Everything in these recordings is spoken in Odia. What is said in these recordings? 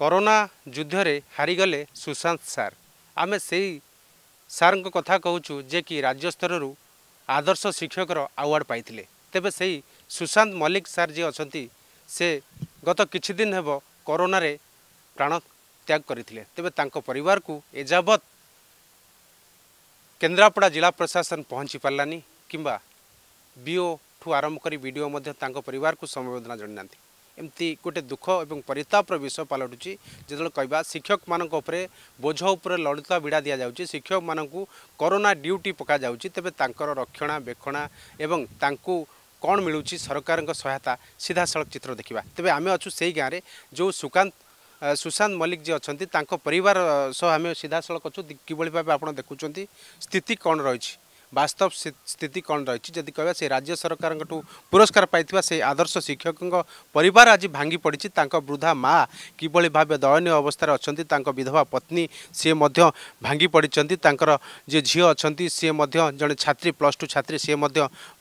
କରୋନା ଯୁଦ୍ଧରେ ହାରିଗଲେ ସୁଶାନ୍ତ ସାର୍ ଆମେ ସେଇ ସାର୍ଙ୍କ କଥା କହୁଛୁ ଯେ କି ରାଜ୍ୟସ୍ତରରୁ ଆଦର୍ଶ ଶିକ୍ଷକର ଆୱାର୍ଡ଼ ପାଇଥିଲେ ତେବେ ସେଇ ସୁଶାନ୍ତ ମଲ୍ଲିକ ସାର୍ ଯିଏ ଅଛନ୍ତି ସେ ଗତ କିଛି ଦିନ ହେବ କରୋନାରେ ପ୍ରାଣତ୍ୟାଗ କରିଥିଲେ ତେବେ ତାଙ୍କ ପରିବାରକୁ ଏଯାବତ୍ କେନ୍ଦ୍ରାପଡ଼ା ଜିଲ୍ଲା ପ୍ରଶାସନ ପହଞ୍ଚି ପାରିଲାନି କିମ୍ବା ବିଓଠୁ ଆରମ୍ଭ କରି ବି ମଧ୍ୟ ତାଙ୍କ ପରିବାରକୁ ସମବେଦନା ଜଣାଇନାହାନ୍ତି ଏମିତି ଗୋଟେ ଦୁଃଖ ଏବଂ ପରିତାପର ବିଷୟ ପାଲଟୁଛି ଯେତେବେଳେ କହିବା ଶିକ୍ଷକମାନଙ୍କ ଉପରେ ବୋଝ ଉପରେ ଲଳିତା ବିଡ଼ା ଦିଆଯାଉଛି ଶିକ୍ଷକମାନଙ୍କୁ କରୋନା ଡ୍ୟୁଟି ପକାଯାଉଛି ତେବେ ତାଙ୍କର ରକ୍ଷଣାବେକ୍ଷଣା ଏବଂ ତାଙ୍କୁ କ'ଣ ମିଳୁଛି ସରକାରଙ୍କ ସହାୟତା ସିଧାସଳଖ ଚିତ୍ର ଦେଖିବା ତେବେ ଆମେ ଅଛୁ ସେହି ଗାଁରେ ଯେଉଁ ସୁକାନ୍ତ ସୁଶାନ୍ତ ମଲ୍ଲିକ ଯିଏ ଅଛନ୍ତି ତାଙ୍କ ପରିବାର ସହ ଆମେ ସିଧାସଳଖ ଅଛୁ କିଭଳି ଭାବେ ଆପଣ ଦେଖୁଛନ୍ତି ସ୍ଥିତି କ'ଣ ରହିଛି वास्तव स्थिति कन रहेछ यदि से राज्य सरकारको ठु पुरस्कार से आदर्श शिक्षक परिवार आज भागिपडि त वृद्धा माभ दयनी अवस्था अनि त विधवा पत्नी सिए भाँगि परिचि तर जे झिउ अनि सिद्ध जन छी प्लस टु छी सिए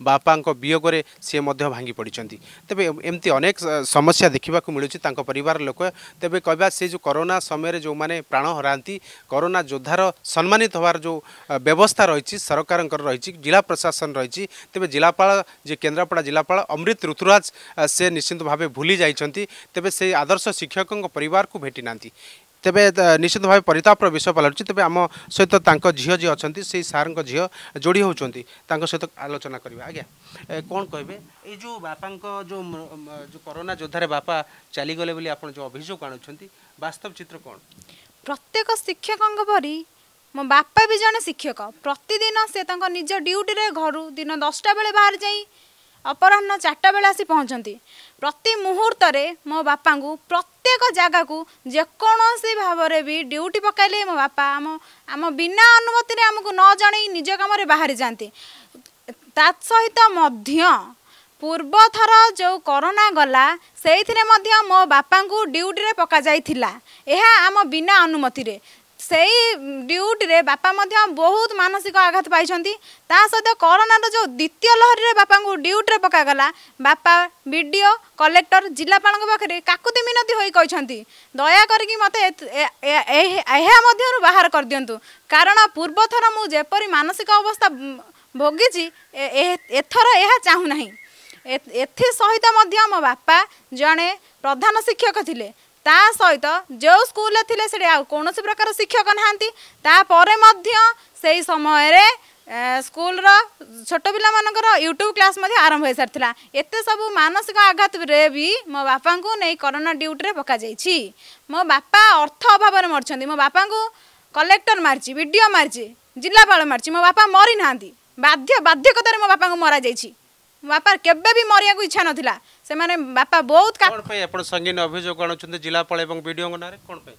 बा वियगले सिए भाँगि पडिन्छ तपाईँ एमति अनेक समस्या देख्दाखुन्छ लोक तेह्र से जो कोरोना समयले जो मैले प्राण हराना जोद्धार सम्मानित हवार जो व्यवस्था रहिले सरकार সরকার ରହିଛି ଜିଲ୍ଲା ପ୍ରଶାସନ ରହିଛି ତେବେ ଜିଲ୍ଲାପାଳ ଯିଏ କେନ୍ଦ୍ରାପଡ଼ା ଜିଲ୍ଲାପାଳ অমৃত ଋତୁରାଜ ସେ ନିଶ୍ଚିନ୍ତ ଭାବେ ଭୁଲି ଯାଇଛନ୍ତି ତେବେ ସେ ଆଦର୍ଶ ଶିକ୍ଷକଙ୍କ ପରିବାରକୁ ভেটি না ତେବେ ନିଶ୍ଚିତ ଭାବେ ପରିତାପର ବିଷୟ ପାଲଟୁଛି ତେବେ ଆମ ସହିତ ତାଙ୍କ ଝିଅ ଯିଏ ଅଛନ୍ତି ସେଇ ସାର୍ଙ୍କ ଝିଅ ଯୋଡ଼ି ହେଉଛନ୍ତି ତାଙ୍କ ସହିତ ଆଲୋଚନା କରିବା ଆଜ୍ଞା କ'ଣ କହିବେ ଏଇ ଯେଉଁ ବାପାଙ୍କ ଯେଉଁ ଯେଉଁ କରୋନା ଯୋଦ୍ଧାରେ ବାପା ଚାଲିଗଲେ ବୋଲି ଆପଣ ଯେଉଁ ଅଭିଯୋଗ ଆଣୁଛନ୍ତି ବାସ୍ତବ ଚିତ୍ର କ'ଣ ପ୍ରତ୍ୟେକ ଶିକ୍ଷକଙ୍କ ପରି ମୋ ବାପା ବି ଜଣେ ଶିକ୍ଷକ ପ୍ରତିଦିନ ସେ ତାଙ୍କ ନିଜ ଡ୍ୟୁଟିରେ ଘରୁ ଦିନ ଦଶଟା ବେଳେ ବାହାରି ଯାଇ ଅପରାହ୍ନ ଚାରିଟା ବେଳେ ଆସି ପହଞ୍ଚନ୍ତି ପ୍ରତି ମୁହୂର୍ତ୍ତରେ ମୋ ବାପାଙ୍କୁ ପ୍ରତ୍ୟେକ ଜାଗାକୁ ଯେକୌଣସି ଭାବରେ ବି ଡ୍ୟୁଟି ପକାଇଲେ ମୋ ବାପା ଆମ ଆମ ବିନା ଅନୁମତିରେ ଆମକୁ ନ ଜଣେଇ ନିଜ କାମରେ ବାହାରି ଯାଆନ୍ତି ତା ସହିତ ମଧ୍ୟ ପୂର୍ବଥର ଯେଉଁ କରୋନା ଗଲା ସେଇଥିରେ ମଧ୍ୟ ମୋ ବାପାଙ୍କୁ ଡ୍ୟୁଟିରେ ପକାଯାଇଥିଲା ଏହା ଆମ ବିନା ଅନୁମତିରେ সেই ডিউটিরে বাপা মধ্যে বহুত মানসিক আঘাত পাইছেন তা সহ করোনার যে দ্বিতীয় লহরীরে বাপা ডিউটিরে পকাগলা বাপা বিডিও কলেক্টর জেলাপাল পাখে কাকুতি মিনতি হয়ে কিন্তু দয়া করি মতো মধ্যে বাহার করদিন্তু কারণ পূর্বথর মু যেপরি মানসিক অবস্থা ভোগিছি এথর এ চাহু না এথি সহিত মধ্যে মো বাপা জনে প্রধান শিক্ষক লে ତା ସହିତ ଯେଉଁ ସ୍କୁଲରେ ଥିଲେ ସେଠି ଆଉ କୌଣସି ପ୍ରକାର ଶିକ୍ଷକ ନାହାନ୍ତି ତାପରେ ମଧ୍ୟ ସେହି ସମୟରେ ସ୍କୁଲର ଛୋଟ ପିଲାମାନଙ୍କର ୟୁଟ୍ୟୁବ କ୍ଲାସ୍ ମଧ୍ୟ ଆରମ୍ଭ ହୋଇସାରିଥିଲା ଏତେ ସବୁ ମାନସିକ ଆଘାତରେ ବି ମୋ ବାପାଙ୍କୁ ନେଇ କରୋନା ଡ୍ୟୁଟିରେ ପକାଯାଇଛି ମୋ ବାପା ଅର୍ଥ ଅଭାବରେ ମରିଛନ୍ତି ମୋ ବାପାଙ୍କୁ କଲେକ୍ଟର ମାରିଛି ବିଡ଼ିଓ ମାରିଛି ଜିଲ୍ଲାପାଳ ମାରିଛି ମୋ ବାପା ମରିନାହାନ୍ତି ବାଧ୍ୟ ବାଧ୍ୟକତାରେ ମୋ ବାପାଙ୍କୁ ମରାଯାଇଛି ବାପା କେବେ ବି ମରିବାକୁ ଇଚ୍ଛା ନଥିଲା ସେମାନେ ବାପା ବହୁତ ସଙ୍ଗୀନ ଅଭିଯୋଗ ଆଣୁଛନ୍ତି ଜିଲ୍ଲାପାଳ ଏବଂ ବିଡିଓଙ୍କ ନାଁରେ କ'ଣ ପାଇଁ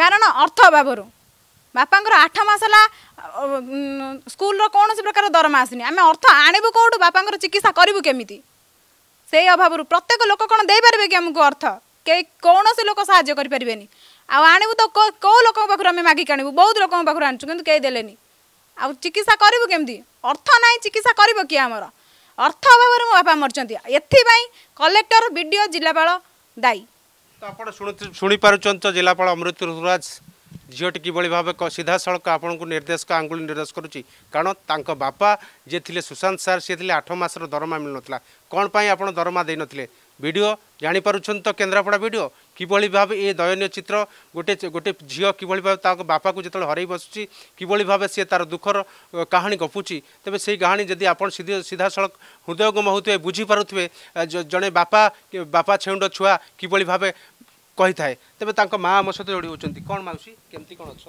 କାରଣ ଅର୍ଥ ଅଭାବରୁ ବାପାଙ୍କର ଆଠ ମାସ ହେଲା ସ୍କୁଲର କୌଣସି ପ୍ରକାର ଦରମା ଆସିନି ଆମେ ଅର୍ଥ ଆଣିବୁ କେଉଁଠୁ ବାପାଙ୍କର ଚିକିତ୍ସା କରିବୁ କେମିତି ସେଇ ଅଭାବରୁ ପ୍ରତ୍ୟେକ ଲୋକ କ'ଣ ଦେଇପାରିବେ କି ଆମକୁ ଅର୍ଥ କେହି କୌଣସି ଲୋକ ସାହାଯ୍ୟ କରିପାରିବେନି ଆଉ ଆଣିବୁ ତ କେଉଁ ଲୋକଙ୍କ ପାଖରୁ ଆମେ ମାଗିକି ଆଣିବୁ ବହୁତ ଲୋକଙ୍କ ପାଖରୁ ଆଣିଛୁ କିନ୍ତୁ କେହି ଦେଲେନି ଆଉ ଚିକିତ୍ସା କରିବୁ କେମିତି ଅର୍ଥ ନାହିଁ ଚିକିତ୍ସା କରିବ କିଏ ଆମର ଅର୍ଥ ଅଭାବରେ ମୋ ବାପା ମରିଛନ୍ତି ଏଥିପାଇଁ କଲେକ୍ଟର ବି ଡି ଓ ଜିଲ୍ଲାପାଳ ଦାୟୀ ଆପଣ ଶୁଣିପାରୁଛନ୍ତି ଜିଲ୍ଲାପାଳ ଅମୃତ ଋତୁରାଜ ଝିଅଟି କିଭଳି ଭାବେ ସିଧାସଳଖ ଆପଣଙ୍କୁ ନିର୍ଦ୍ଦେଶ ଆଙ୍ଗୁଳି ନିର୍ଦ୍ଦେଶ କରୁଛି କାରଣ ତାଙ୍କ ବାପା ଯିଏ ଥିଲେ ସୁଶାନ୍ତ ସାର୍ ସିଏ ଥିଲେ ଆଠ ମାସର ଦରମା ମିଳୁନଥିଲା କ'ଣ ପାଇଁ ଆପଣ ଦରମା ଦେଇନଥିଲେ ভিডিও জাঁপারুছেন তো কেন্দ্রাপড়া ভিডিও কিভাবে ভাবে এই দয়নীয় চিত্র গোটে গোটে ঝিও কিভাবে ভাবে তা বাপাকে যেত হরাই বসুছি কিভাবে ভাবে সে তার দুঃখর কাহিনী গপুচি তবে সেই কাহিনী যদি আপনার সিধাসলখ হৃদয়গম হোথে বুঝিপারুবে জনে বাপা বাপা ছেউণ্ড ছুয়া কিভাবে ভাবে কহিথায়ে তবে তা মা আমার সহ যোড়ি হচ্ছেন কম মাউসি কেমতি কম অছ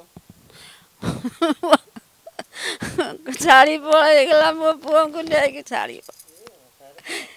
ছাড়ি পড়ে গেলাম মো পুয়া নিয়ে ছাড়ি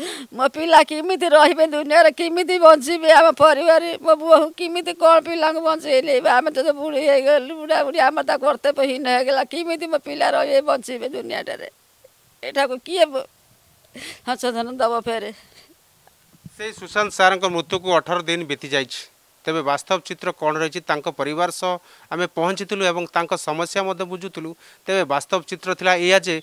ମୋ ପିଲା କେମିତି ରହିବେ ଦୁନିଆରେ କେମିତି ବଞ୍ଚିବେ ଆମ ପରିବାର ମୋ ବୋହୁ କେମିତି କ'ଣ ପିଲାଙ୍କୁ ବଞ୍ଚେଇଲେ ଆମେ ତ ବୁଢ଼ୀ ହେଇଗଲୁ ବୁଢ଼ା ବୁଢ଼ୀ ଆମର ତା କର୍ତ୍ତବ୍ୟହୀନ ହେଇଗଲା କେମିତି ମୋ ପିଲା ରହିବେ ବଞ୍ଚିବେ ଦୁନିଆଟାରେ ଏଠାକୁ କିଏ ସଂଶୋଧନ ଦେବ ଫେରେ ସେଇ ସୁଶାନ୍ତ ସାର୍ଙ୍କ ମୃତ୍ୟୁକୁ ଅଠର ଦିନ ବିତିଯାଇଛି ତେବେ ବାସ୍ତବ ଚିତ୍ର କ'ଣ ରହିଛି ତାଙ୍କ ପରିବାର ସହ ଆମେ ପହଞ୍ଚିଥିଲୁ ଏବଂ ତାଙ୍କ ସମସ୍ୟା ମଧ୍ୟ ବୁଝୁଥିଲୁ ତେବେ ବାସ୍ତବ ଚିତ୍ର ଥିଲା ଏଇଆ ଯେ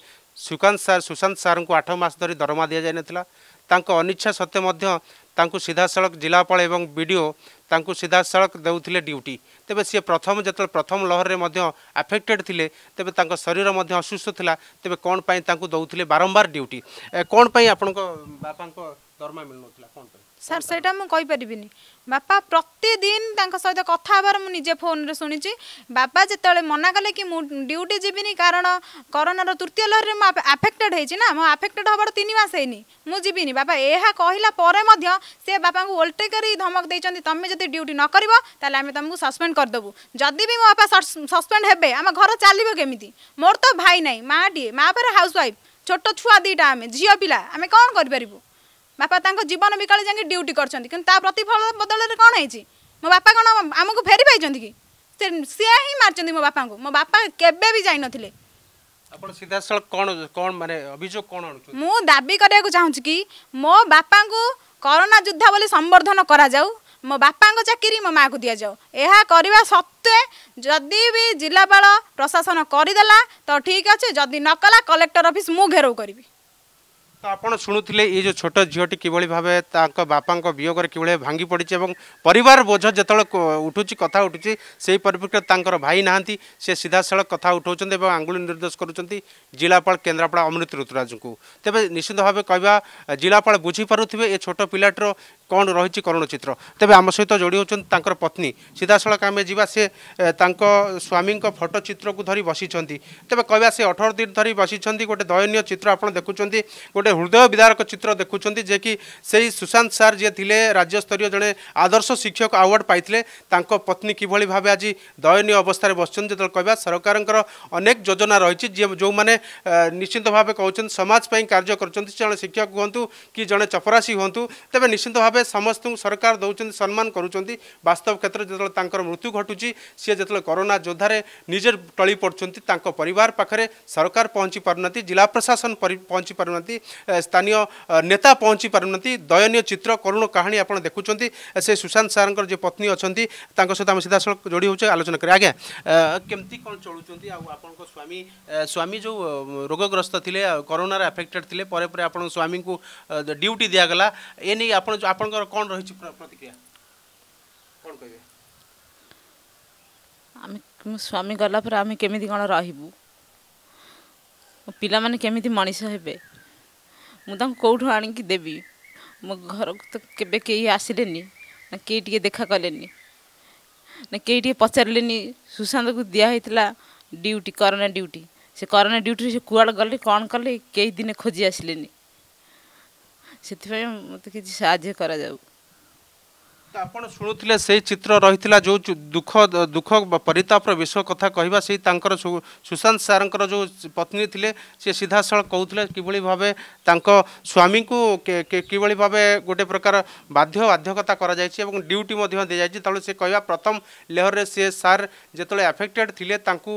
ସୁକାନ୍ତ ସାର୍ ସୁଶାନ୍ତ ସାର୍ଙ୍କୁ ଆଠ ମାସ ଧରି ଦରମା ଦିଆଯାଇନଥିଲା ତାଙ୍କ ଅନିଚ୍ଛା ସତ୍ତ୍ୱେ ମଧ୍ୟ ତାଙ୍କୁ ସିଧାସଳଖ ଜିଲ୍ଲାପାଳ ଏବଂ ବି ଡି ଓ ତାଙ୍କୁ ସିଧାସଳଖ ଦେଉଥିଲେ ଡ୍ୟୁଟି ତେବେ ସିଏ ପ୍ରଥମ ଯେତେବେଳେ ପ୍ରଥମ ଲହରରେ ମଧ୍ୟ ଆଫେକ୍ଟେଡ଼୍ ଥିଲେ ତେବେ ତାଙ୍କ ଶରୀର ମଧ୍ୟ ଅସୁସ୍ଥ ଥିଲା ତେବେ କ'ଣ ପାଇଁ ତାଙ୍କୁ ଦେଉଥିଲେ ବାରମ୍ବାର ଡ୍ୟୁଟି କ'ଣ ପାଇଁ ଆପଣଙ୍କ ବାପାଙ୍କ ଦରମା ମିଳୁନଥିଲା କ'ଣ ପାଇଁ ସାର୍ ସେଇଟା ମୁଁ କହିପାରିବିନି ବାପା ପ୍ରତିଦିନ ତାଙ୍କ ସହିତ କଥା ହେବାର ମୁଁ ନିଜେ ଫୋନ୍ରେ ଶୁଣିଛି ବାପା ଯେତେବେଳେ ମନା କଲେ କି ମୁଁ ଡ୍ୟୁଟି ଯିବିନି କାରଣ କରୋନାର ତୃତୀୟ ଲହରୀରେ ମୁଁ ଆଫେକ୍ଟେଡ୍ ହେଇଛି ନା ମୁଁ ଆଫେକ୍ଟେଡ୍ ହେବାର ତିନି ମାସ ହେଇନି ମୁଁ ଯିବିନି ବାପା ଏହା କହିଲା ପରେ ମଧ୍ୟ ସେ ବାପାଙ୍କୁ ଓଲଟେଇ କରି ଧମକ ଦେଇଛନ୍ତି ତମେ ଯଦି ଡ୍ୟୁଟି ନ କରିବ ତାହେଲେ ଆମେ ତମକୁ ସସ୍ପେଣ୍ଡ କରିଦେବୁ ଯଦି ବି ମୋ ବାପା ସସ୍ପେଣ୍ଡ ହେବେ ଆମ ଘର ଚାଲିବ କେମିତି ମୋର ତ ଭାଇ ନାହିଁ ମାଆଟିଏ ମା' ପରେ ହାଉସ୍ ୱାଇଫ୍ ଛୋଟ ଛୁଆ ଦୁଇଟା ଆମେ ଝିଅ ପିଲା ଆମେ କ'ଣ କରିପାରିବୁ ବାପା ତାଙ୍କ ଜୀବନ ବିକାଳ ଯାଇକି ଡ୍ୟୁଟି କରିଛନ୍ତି କିନ୍ତୁ ତା ପ୍ରତିଫଳ ବଦଳରେ କ'ଣ ହେଇଛି ମୋ ବାପା କ'ଣ ଆମକୁ ଫେରି ପାଇଛନ୍ତି କି ସେ ସିଏ ହିଁ ମାରିଛନ୍ତି ମୋ ବାପାଙ୍କୁ ମୋ ବାପା କେବେ ବି ଯାଇନଥିଲେ ଆପଣ ସିଧାସଳଖ କ'ଣ କ'ଣ ମାନେ ଅଭିଯୋଗ କ'ଣ ଆଣୁଛନ୍ତି ମୁଁ ଦାବି କରିବାକୁ ଚାହୁଁଛି କି ମୋ ବାପାଙ୍କୁ କରୋନା ଯୁଦ୍ଧା ବୋଲି ସମ୍ବର୍ଦ୍ଧନ କରାଯାଉ ମୋ ବାପାଙ୍କ ଚାକିରି ମୋ ମାଆକୁ ଦିଆଯାଉ ଏହା କରିବା ସତ୍ତ୍ୱେ ଯଦି ବି ଜିଲ୍ଲାପାଳ ପ୍ରଶାସନ କରିଦେଲା ତ ଠିକ୍ ଅଛି ଯଦି ନକଲା କଲେକ୍ଟର ଅଫିସ୍ ମୁଁ ଘେରାଉ କରିବି ᱛᱟᱯᱚᱱ ᱥᱩᱱᱩᱛᱤᱞᱮ ᱮ ᱡᱚ ᱪᱷᱚᱴᱟ ᱡᱷᱚᱴᱤ ᱠᱤᱵᱚᱞᱤ ᱵᱷᱟᱵᱮ ᱛᱟᱝᱠᱚ ᱵᱟᱯᱟᱝᱠᱚ ᱵᱤᱭᱚᱜ ᱨᱮ ᱠᱤᱵᱚᱞᱮ ᱵᱷᱟᱝᱜᱤ ᱯᱚᱰᱤᱪᱮ ᱮᱵᱚᱝ ᱯᱚᱨᱤᱵᱟᱨ ᱵᱚᱡᱷ ᱡᱮᱛᱚᱞ ᱩᱴᱷᱩᱪᱤ ᱠᱟᱛᱷᱟ ᱩᱴᱷᱩᱪᱤ ᱥᱮ ᱯᱟᱨᱤᱯᱠᱴ ᱛᱟᱝᱠᱚ ᱵᱷᱟᱭ ᱱᱟᱦᱟᱱᱛᱤ ᱥᱮ ᱥᱤᱫᱷᱟᱥᱟᱞ ᱠᱟᱛᱷᱟ ᱩᱴᱷᱚᱪᱩᱱᱛᱮ ᱮᱵᱚᱝ ᱟંગᱩᱞᱤ ᱱᱤᱨᱫᱮᱥ ᱠᱟᱹᱨᱩᱪᱩᱱᱛᱤ ᱡᱤᱞᱟᱯᱟᱲ ᱠᱮᱱᱫᱨᱟᱯᱟᱲ ᱟᱢᱨᱤᱛ ᱨᱩᱛᱨᱟᱡ ᱠᱩ କ'ଣ ରହିଛି କରୁଣ ଚିତ୍ର ତେବେ ଆମ ସହିତ ଯୋଡ଼ି ହେଉଛନ୍ତି ତାଙ୍କର ପତ୍ନୀ ସିଧାସଳଖ ଆମେ ଯିବା ସେ ତାଙ୍କ ସ୍ୱାମୀଙ୍କ ଫଟୋ ଚିତ୍ରକୁ ଧରି ବସିଛନ୍ତି ତେବେ କହିବା ସେ ଅଠର ଦିନ ଧରି ବସିଛନ୍ତି ଗୋଟେ ଦୟନୀୟ ଚିତ୍ର ଆପଣ ଦେଖୁଛନ୍ତି ଗୋଟେ ହୃଦୟ ବିଦାରକ ଚିତ୍ର ଦେଖୁଛନ୍ତି ଯିଏକି ସେଇ ସୁଶାନ୍ତ ସାର୍ ଯିଏ ଥିଲେ ରାଜ୍ୟସ୍ତରୀୟ ଜଣେ ଆଦର୍ଶ ଶିକ୍ଷକ ଆୱାର୍ଡ଼ ପାଇଥିଲେ ତାଙ୍କ ପତ୍ନୀ କିଭଳି ଭାବେ ଆଜି ଦୟନୀୟ ଅବସ୍ଥାରେ ବସିଛନ୍ତି ଯେତେବେଳେ କହିବା ସରକାରଙ୍କର ଅନେକ ଯୋଜନା ରହିଛି ଯିଏ ଯେଉଁମାନେ ନିଶ୍ଚିତ ଭାବେ କହୁଛନ୍ତି ସମାଜ ପାଇଁ କାର୍ଯ୍ୟ କରୁଛନ୍ତି ଜଣେ ଶିକ୍ଷକ ହୁଅନ୍ତୁ କି ଜଣେ ଚପରାସୀ ହୁଅନ୍ତୁ ତେବେ ନିଶ୍ଚିତ ଭାବେ ଭାବେ ସମସ୍ତଙ୍କୁ ସରକାର ଦେଉଛନ୍ତି ସମ୍ମାନ କରୁଛନ୍ତି ବାସ୍ତବ କ୍ଷେତ୍ରରେ ଯେତେବେଳେ ତାଙ୍କର ମୃତ୍ୟୁ ଘଟୁଛି ସିଏ ଯେତେବେଳେ କରୋନା ଯୋଦ୍ଧାରେ ନିଜେ ଟଳି ପଡ଼ୁଛନ୍ତି ତାଙ୍କ ପରିବାର ପାଖରେ ସରକାର ପହଞ୍ଚି ପାରୁନାହାନ୍ତି ଜିଲ୍ଲା ପ୍ରଶାସନ ପହଞ୍ଚି ପାରୁନାହାନ୍ତି ସ୍ଥାନୀୟ ନେତା ପହଞ୍ଚି ପାରୁନାହାନ୍ତି ଦୟନୀୟ ଚିତ୍ର କରୁଣ କାହାଣୀ ଆପଣ ଦେଖୁଛନ୍ତି ସେ ସୁଶାନ୍ତ ସାର୍ଙ୍କର ଯେ ପତ୍ନୀ ଅଛନ୍ତି ତାଙ୍କ ସହିତ ଆମେ ସିଧାସଳଖ ଯୋଡ଼ି ହେଉଛେ ଆଲୋଚନା କରିବା ଆଜ୍ଞା କେମିତି କ'ଣ ଚଳୁଛନ୍ତି ଆଉ ଆପଣଙ୍କ ସ୍ୱାମୀ ସ୍ୱାମୀ ଯେଉଁ ରୋଗଗ୍ରସ୍ତ ଥିଲେ କରୋନାରେ ଆଫେକ୍ଟେଡ୍ ଥିଲେ ପରେ ପରେ ଆପଣଙ୍କ ସ୍ୱାମୀଙ୍କୁ ଡ୍ୟୁଟି ଦିଆଗଲା ଏ ନେଇ ଆପଣ ଆପଣ ଆପଣଙ୍କର କ'ଣ ରହିଛି ପ୍ରତିକ୍ରିୟା କ'ଣ କହିବେ ଆମେ ମୋ ସ୍ୱାମୀ ଗଲା ପରେ ଆମେ କେମିତି କ'ଣ ରହିବୁ ପିଲାମାନେ କେମିତି ମଣିଷ ହେବେ ମୁଁ ତାଙ୍କୁ କେଉଁଠୁ ଆଣିକି ଦେବି ମୋ ଘରକୁ ତ କେବେ କେହି ଆସିଲେନି ନା କେହି ଟିକେ ଦେଖା କଲେନି ନା କେହି ଟିକେ ପଚାରିଲେନି ସୁଶାନ୍ତକୁ ଦିଆହେଇଥିଲା ଡ୍ୟୁଟି କରୋନା ଡ୍ୟୁଟି ସେ କରୋନା ଡ୍ୟୁଟିରେ ସେ କୁଆଡ଼େ ଗଲେ କ'ଣ କଲେ କେହି ଦିନେ ଖୋଜି ଆସିଲେନି ସେଥିପାଇଁ ମୋତେ କିଛି ସାହାଯ୍ୟ କରାଯାଉ ଆପଣ ଶୁଣୁଥିଲେ ସେଇ ଚିତ୍ର ରହିଥିଲା ଯେଉଁ ଦୁଃଖ ଦୁଃଖ ପରିତାପର ବିଷୟ କଥା କହିବା ସେଇ ତାଙ୍କର ସୁଶାନ୍ତ ସାର୍ଙ୍କର ଯେଉଁ ପତ୍ନୀ ଥିଲେ ସେ ସିଧାସଳଖ କହୁଥିଲେ କିଭଳି ଭାବେ ତାଙ୍କ ସ୍ୱାମୀଙ୍କୁ କିଭଳି ଭାବେ ଗୋଟେ ପ୍ରକାର ବାଧ୍ୟ ବାଧ୍ୟକତା କରାଯାଇଛି ଏବଂ ଡ୍ୟୁଟି ମଧ୍ୟ ଦିଆଯାଇଛି ତେଣୁ ସେ କହିବା ପ୍ରଥମ ଲେହରରେ ସିଏ ସାର୍ ଯେତେବେଳେ ଆଫେକ୍ଟେଡ଼୍ ଥିଲେ ତାଙ୍କୁ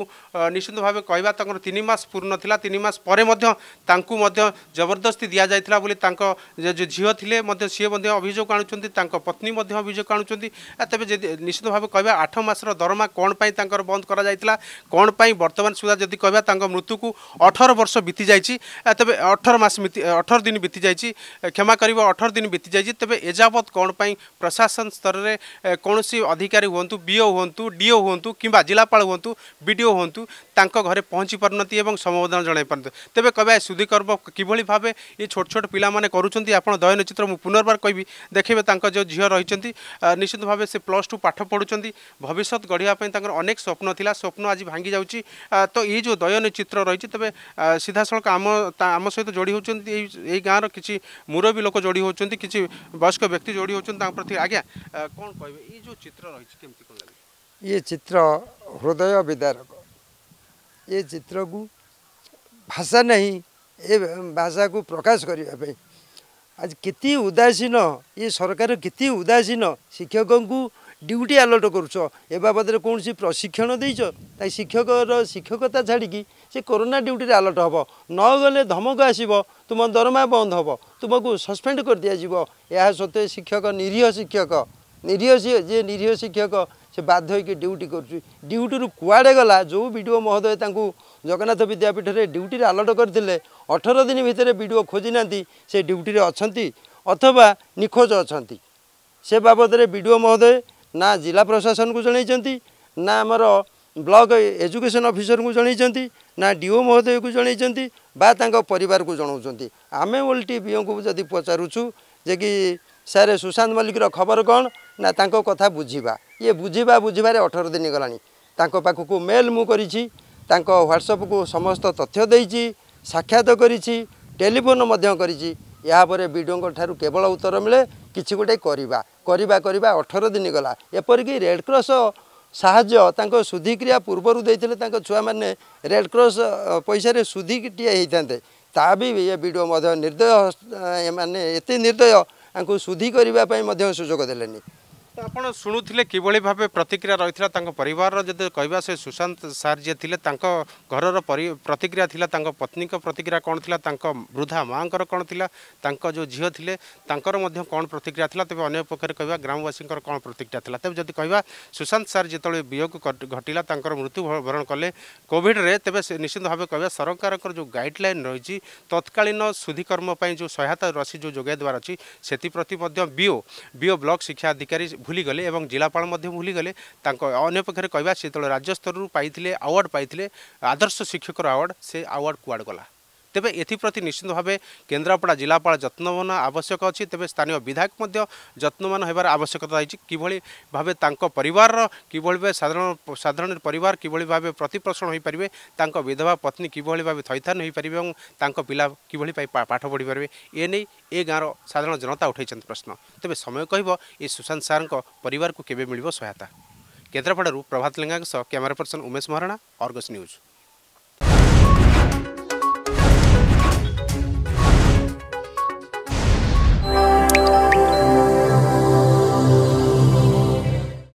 ନିଶ୍ଚିତ ଭାବେ କହିବା ତାଙ୍କର ତିନି ମାସ ପୂର୍ଣ୍ଣ ଥିଲା ତିନି ମାସ ପରେ ମଧ୍ୟ ତାଙ୍କୁ ମଧ୍ୟ ଜବରଦସ୍ତି ଦିଆଯାଇଥିଲା ବୋଲି ତାଙ୍କ ଯେଉଁ ଝିଅ ଥିଲେ ମଧ୍ୟ ସିଏ ମଧ୍ୟ ଅଭିଯୋଗ ଆଣୁଛନ୍ତି ତାଙ୍କ ପତ୍ନୀ ମଧ୍ୟ ଅଭିଯୋଗ ଆଣୁଛନ୍ତି ତେବେ ଯଦି ନିଶ୍ଚିତ ଭାବେ କହିବା ଆଠ ମାସର ଦରମା କ'ଣ ପାଇଁ ତାଙ୍କର ବନ୍ଦ କରାଯାଇଥିଲା କ'ଣ ପାଇଁ ବର୍ତ୍ତମାନ ସୁଦ୍ଧା ଯଦି କହିବା ତାଙ୍କ ମୃତ୍ୟୁକୁ ଅଠର ବର୍ଷ ବିତିଯାଇଛି ତେବେ ଅଠର ମାସ ବିତି ଅଠର ଦିନ ବିତିଯାଇଛି କ୍ଷମା କରିବ ଅଠର ଦିନ ବିତିଯାଇଛି ତେବେ ଏଯାବତ୍ କ'ଣ ପାଇଁ ପ୍ରଶାସନ ସ୍ତରରେ କୌଣସି ଅଧିକାରୀ ହୁଅନ୍ତୁ ବିଓ ହୁଅନ୍ତୁ ଡିଓ ହୁଅନ୍ତୁ କିମ୍ବା ଜିଲ୍ଲାପାଳ ହୁଅନ୍ତୁ ବି ହୁଅନ୍ତୁ তাঙ্ক ঘরে পৌঁছি পারুনাহান্তি এবং সমবেদনা জনাই পারতে তেবে কবে সুধিকর্ম কিভাবে ভাবে এই ছোট ছোট পিলা মানে করুছেন আপনার দয়নীয় চিত্র মু পুনর্বার কবি দেখবে তাঙ্ক যে ঝিও রয়েছেন নিশ্চিত ভাবে সে প্লস টু পাঠ পড়ুছেন ভবিষ্যৎ গড়া তাঁর অনেক স্বপ্ন লা স্বপ্ন আজ ভাঙ্গি যাচ্ছি তো এই যে দয়নীয় চিত্র রয়েছে তবে সিধাসলখ আম আম সহ যোড়ি হচ্ছেন এই এই গাঁর কিছু মুরবি লোক যোড়ি হচ্ছেন কিছু বয়স্ক ব্যক্তি যোড়ি হচ্ছেন তাঁর প্রতি আজ্ঞা কোণ কহবে এই যে চিত্র রয়েছে কেমতি কোণ লাগে ये चित्र हृदय विदारक ଏ ଚିତ୍ରକୁ ଭାଷା ନାହିଁ ଏ ଭାଷାକୁ ପ୍ରକାଶ କରିବା ପାଇଁ ଆଜି କେତେ ଉଦାସୀନ ଏ ସରକାର କେତେ ଉଦାସୀନ ଶିକ୍ଷକଙ୍କୁ ଡ୍ୟୁଟି ଆଲର୍ଟ କରୁଛ ଏ ବାବଦରେ କୌଣସି ପ୍ରଶିକ୍ଷଣ ଦେଇଛ ତା ଶିକ୍ଷକର ଶିକ୍ଷକତା ଛାଡ଼ିକି ସେ କରୋନା ଡ୍ୟୁଟିରେ ଆଲର୍ଟ ହେବ ନଗଲେ ଧମକ ଆସିବ ତୁମ ଦରମା ବନ୍ଦ ହେବ ତୁମକୁ ସସ୍ପେଣ୍ଡ କରିଦିଆଯିବ ଏହା ସତ୍ତ୍ୱେ ଶିକ୍ଷକ ନିରୀହ ଶିକ୍ଷକ ନିରୀହ ଯିଏ ନିରୀହ ଶିକ୍ଷକ ସେ ବାଧ୍ୟ ହୋଇକି ଡ୍ୟୁଟି କରୁଛି ଡ୍ୟୁଟିରୁ କୁଆଡ଼େ ଗଲା ଯେଉଁ ବି ଡି ଓ ମହୋଦୟ ତାଙ୍କୁ ଜଗନ୍ନାଥ ବିଦ୍ୟାପୀଠରେ ଡ୍ୟୁଟିରେ ଆଲର୍ଟ କରିଥିଲେ ଅଠର ଦିନ ଭିତରେ ବି ଡି ଓ ଖୋଜିନାହାନ୍ତି ସେ ଡ୍ୟୁଟିରେ ଅଛନ୍ତି ଅଥବା ନିଖୋଜ ଅଛନ୍ତି ସେ ବାବଦରେ ବି ଡି ଓ ମହୋଦୟ ନା ଜିଲ୍ଲା ପ୍ରଶାସନକୁ ଜଣାଇଛନ୍ତି ନା ଆମର ବ୍ଲକ ଏଜୁକେସନ୍ ଅଫିସରଙ୍କୁ ଜଣାଇଛନ୍ତି ନା ଡି ଓ ମହୋଦୟକୁ ଜଣାଇଛନ୍ତି ବା ତାଙ୍କ ପରିବାରକୁ ଜଣାଉଛନ୍ତି ଆମେ ଓଲ୍ଟି ବିଓଙ୍କୁ ଯଦି ପଚାରୁଛୁ ଯେ କି ସାର୍ ସୁଶାନ୍ତ ମଲ୍ଲିକର ଖବର କ'ଣ ନା ତାଙ୍କ କଥା ବୁଝିବା ଇଏ ବୁଝିବା ବୁଝିବାରେ ଅଠର ଦିନ ଗଲାଣି ତାଙ୍କ ପାଖକୁ ମେଲ୍ ମୁଁ କରିଛି ତାଙ୍କ ହ୍ୱାଟ୍ସଅପ୍କୁ ସମସ୍ତ ତଥ୍ୟ ଦେଇଛି ସାକ୍ଷାତ କରିଛି ଟେଲିଫୋନ୍ ମଧ୍ୟ କରିଛି ଏହାପରେ ବିଡ଼ିଓଙ୍କ ଠାରୁ କେବଳ ଉତ୍ତର ମିଳେ କିଛି ଗୋଟେ କରିବା କରିବା କରିବା ଅଠର ଦିନ ଗଲା ଏପରିକି ରେଡ଼୍କ୍ରସ୍ ସାହାଯ୍ୟ ତାଙ୍କ ଶୁଦ୍ଧିକ୍ରିୟା ପୂର୍ବରୁ ଦେଇଥିଲେ ତାଙ୍କ ଛୁଆମାନେ ରେଡ଼କ୍ରସ୍ ପଇସାରେ ଟିଏ ହୋଇଥାନ୍ତେ ତା ବି ଏ ବିଡ଼ିଓ ମଧ୍ୟ ନିର୍ଦ୍ଦୟ ଏମାନେ ଏତେ ନିର୍ଦ୍ଦୟ ତାଙ୍କୁ ଶୁଦ୍ଧି କରିବା ପାଇଁ ମଧ୍ୟ ସୁଯୋଗ ଦେଲେନି ᱛᱚ આપણો ᱥᱩᱱᱩᱛᱤᱞᱮ কিᱵᱚᱞᱤ ᱵᱷᱟᱵᱮ ᱯᱨᱛᱤᱠᱨᱭᱟ ᱨᱟᱹᱭᱛᱤᱞᱟ ᱛᱟᱸᱠᱚ ᱯᱟᱨᱤᱵᱟᱨ ᱨᱮ ᱡᱚᱛᱚ ᱠᱟᱹᱭᱵᱟ ᱥᱮ ᱥᱩᱥᱟᱱᱛ ᱥᱟᱨᱡᱮ ᱛᱤᱞᱮ ᱛᱟᱸᱠᱚ ᱜᱷᱚᱨ ᱨᱮ ᱯᱨᱛᱤᱠᱨᱭᱟ ᱛᱤᱞᱟ ᱛᱟᱸᱠᱚ ᱯᱟᱛᱱᱤ ᱠᱚ ᱯᱨᱛᱤᱠᱨᱭᱟ ᱠᱚᱱ ᱛᱤᱞᱟ ᱛᱟᱸᱠᱚ ᱵᱨᱩᱫᱷᱟ ᱢᱟ ᱟᱸᱠᱚᱨ ᱠᱚᱱ ᱛᱤᱞᱟ ᱛᱟᱸᱠᱚ ᱡᱚ ᱡᱷᱤᱭᱚ ᱛᱤᱞᱮ ᱛᱟᱸᱠᱚᱨ ᱢᱟᱫᱷᱭᱚᱢ ᱠᱚᱱ ᱯᱨᱛᱤᱠᱨᱭᱟ ᱛᱤᱞᱟ ᱛᱮᱵᱮ ଅନ୍ୟ ᱯᱚᱠᱟᱨ ᱠᱟᱹᱭ ভুলিগলে এবং জেলাপাল ভুলিগলে অন্যপক্ষে কহা সেতু রাজ্য স্তরু পাই আওয়ার্ড পাই আদর্শ শিক্ষকর আওয়ার্ড সে আওয়ার্ড কুয়াড় গলা ତେବେ ଏଥିପ୍ରତି ନିଶ୍ଚିନ୍ତ ଭାବେ କେନ୍ଦ୍ରାପଡ଼ା ଜିଲ୍ଲାପାଳ ଯତ୍ନବାନ ଆବଶ୍ୟକ ଅଛି ତେବେ ସ୍ଥାନୀୟ ବିଧାୟକ ମଧ୍ୟ ଯତ୍ନବାନ ହେବାର ଆବଶ୍ୟକତା ରହିଛି କିଭଳି ଭାବେ ତାଙ୍କ ପରିବାରର କିଭଳି ଭାବେ ସାଧାରଣ ସାଧାରଣ ପରିବାର କିଭଳି ଭାବେ ପ୍ରତିପୋଷଣ ହୋଇପାରିବେ ତାଙ୍କ ବିଧବା ପତ୍ନୀ କିଭଳି ଭାବେ ଥଇଥାନ ହୋଇପାରିବେ ଏବଂ ତାଙ୍କ ପିଲା କିଭଳି ପାଠ ପଢ଼ିପାରିବେ ଏ ନେଇ ଏ ଗାଁର ସାଧାରଣ ଜନତା ଉଠାଇଛନ୍ତି ପ୍ରଶ୍ନ ତେବେ ସମୟ କହିବ ଏ ସୁଶାନ୍ତ ସାର୍ଙ୍କ ପରିବାରକୁ କେବେ ମିଳିବ ସହାୟତା କେନ୍ଦ୍ରାପଡ଼ାରୁ ପ୍ରଭାତ ଲେଙ୍ଗାଙ୍କ ସହ camera person Umesh Maharana Argus news